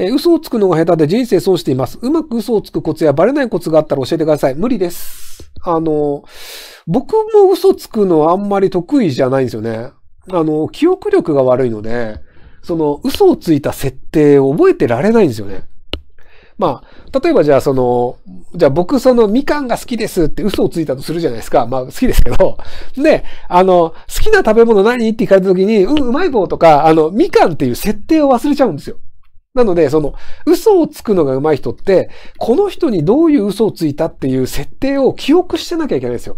えー、嘘をつくのが下手で人生損しています。うまく嘘をつくコツやバレないコツがあったら教えてください。無理です。あの、僕も嘘つくのはあんまり得意じゃないんですよね。あの、記憶力が悪いので、その嘘をついた設定を覚えてられないんですよね。まあ、例えばじゃあその、じゃあ僕そのみかんが好きですって嘘をついたとするじゃないですか。まあ好きですけど。で、あの、好きな食べ物何って聞かれた時に、うん、うまい棒とか、あの、みかんっていう設定を忘れちゃうんですよ。なので、その、嘘をつくのが上手い人って、この人にどういう嘘をついたっていう設定を記憶してなきゃいけないんですよ。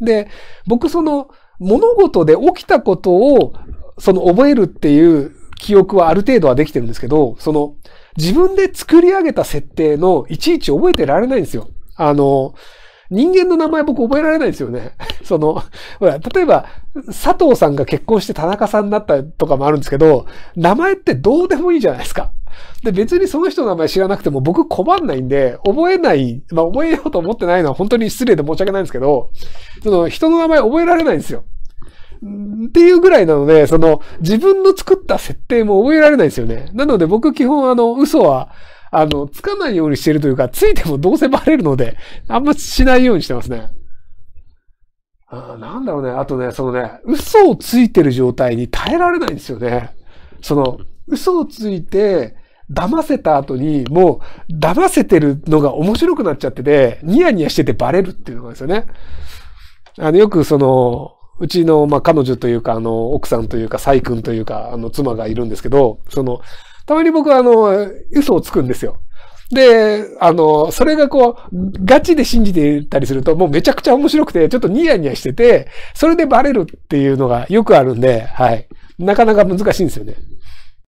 で、僕その、物事で起きたことを、その覚えるっていう記憶はある程度はできてるんですけど、その、自分で作り上げた設定のいちいち覚えてられないんですよ。あの、人間の名前僕覚えられないですよね。その、ほら、例えば、佐藤さんが結婚して田中さんになったとかもあるんですけど、名前ってどうでもいいじゃないですか。で、別にその人の名前知らなくても僕困んないんで、覚えない、まあ覚えようと思ってないのは本当に失礼で申し訳ないんですけど、その人の名前覚えられないんですよ。っていうぐらいなので、その自分の作った設定も覚えられないんですよね。なので僕基本あの嘘は、あの、つかないようにしてるというか、ついてもどうせバレるので、あんましないようにしてますね。あなんだろうね。あとね、そのね、嘘をついてる状態に耐えられないんですよね。その、嘘をついて、騙せた後に、もう、騙せてるのが面白くなっちゃってて、ニヤニヤしててバレるっていうのがですよね。あの、よくその、うちの、まあ、彼女というか、あの、奥さんというか、サイ君というか、あの、妻がいるんですけど、その、たまに僕は、あの、嘘をつくんですよ。で、あの、それがこう、ガチで信じてたりすると、もうめちゃくちゃ面白くて、ちょっとニヤニヤしてて、それでバレるっていうのがよくあるんで、はい。なかなか難しいんですよね。